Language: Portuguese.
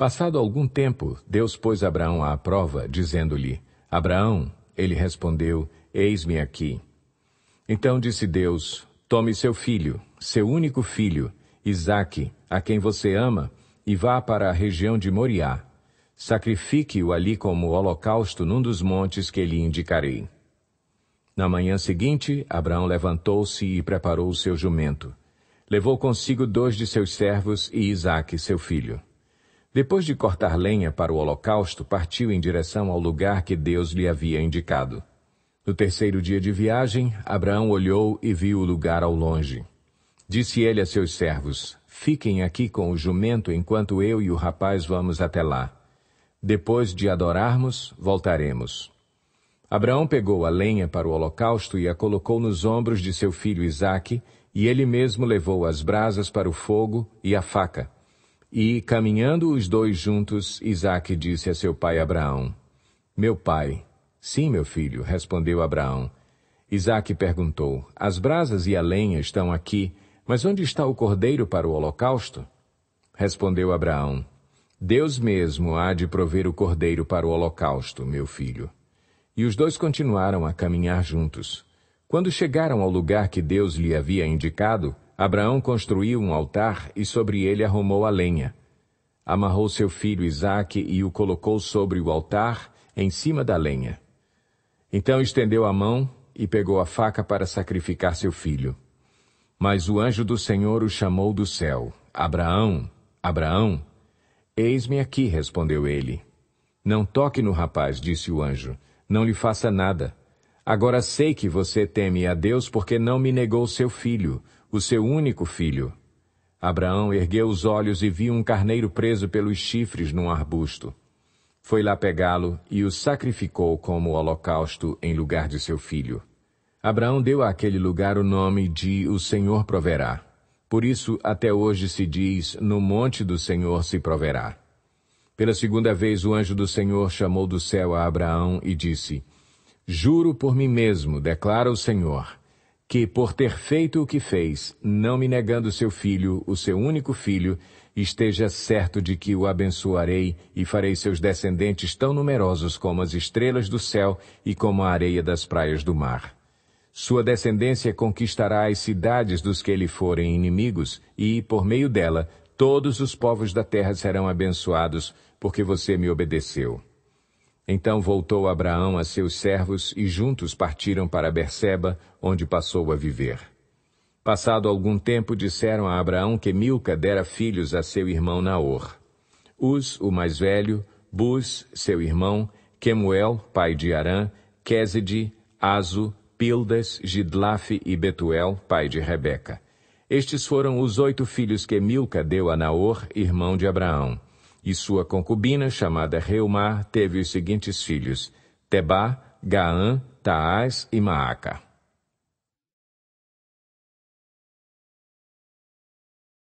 Passado algum tempo, Deus pôs Abraão à prova, dizendo-lhe: Abraão, ele respondeu: Eis-me aqui. Então disse Deus: Tome seu filho, seu único filho, Isaque, a quem você ama, e vá para a região de Moriá. Sacrifique-o ali como holocausto num dos montes que lhe indicarei. Na manhã seguinte, Abraão levantou-se e preparou o seu jumento. Levou consigo dois de seus servos e Isaque, seu filho. Depois de cortar lenha para o holocausto, partiu em direção ao lugar que Deus lhe havia indicado. No terceiro dia de viagem, Abraão olhou e viu o lugar ao longe. Disse ele a seus servos: Fiquem aqui com o jumento enquanto eu e o rapaz vamos até lá. Depois de adorarmos, voltaremos. Abraão pegou a lenha para o holocausto e a colocou nos ombros de seu filho Isaque, e ele mesmo levou as brasas para o fogo e a faca. E, caminhando os dois juntos, Isaac disse a seu pai Abraão: Meu pai. Sim, meu filho, respondeu Abraão. Isaac perguntou: As brasas e a lenha estão aqui, mas onde está o cordeiro para o holocausto? Respondeu Abraão: Deus mesmo há de prover o cordeiro para o holocausto, meu filho. E os dois continuaram a caminhar juntos. Quando chegaram ao lugar que Deus lhe havia indicado, Abraão construiu um altar e sobre ele arrumou a lenha. Amarrou seu filho Isaque e o colocou sobre o altar, em cima da lenha. Então estendeu a mão e pegou a faca para sacrificar seu filho. Mas o anjo do Senhor o chamou do céu: Abraão, Abraão. Eis-me aqui, respondeu ele. Não toque no rapaz, disse o anjo. Não lhe faça nada. Agora sei que você teme a Deus porque não me negou seu filho, o seu único filho. Abraão ergueu os olhos e viu um carneiro preso pelos chifres num arbusto. Foi lá pegá-lo e o sacrificou como holocausto em lugar de seu filho. Abraão deu àquele lugar o nome de O Senhor Proverá. Por isso, até hoje se diz: No monte do Senhor se proverá. Pela segunda vez, o anjo do Senhor chamou do céu a Abraão e disse: Juro por mim mesmo, declara o Senhor que, por ter feito o que fez, não me negando seu filho, o seu único filho, esteja certo de que o abençoarei e farei seus descendentes tão numerosos como as estrelas do céu e como a areia das praias do mar. Sua descendência conquistará as cidades dos que lhe forem inimigos, e, por meio dela, todos os povos da terra serão abençoados, porque você me obedeceu. Então voltou Abraão a seus servos e juntos partiram para Berseba, onde passou a viver. Passado algum tempo, disseram a Abraão que Milca dera filhos a seu irmão Naor. Uz, o mais velho, Bus, seu irmão, Quemuel, pai de Arã, Queside, Azo, Pildas, Gidlafe e Betuel, pai de Rebeca. Estes foram os oito filhos que Milca deu a Naor, irmão de Abraão. E sua concubina, chamada Reumar, teve os seguintes filhos: Tebá, Gaã, Taás e Maaca.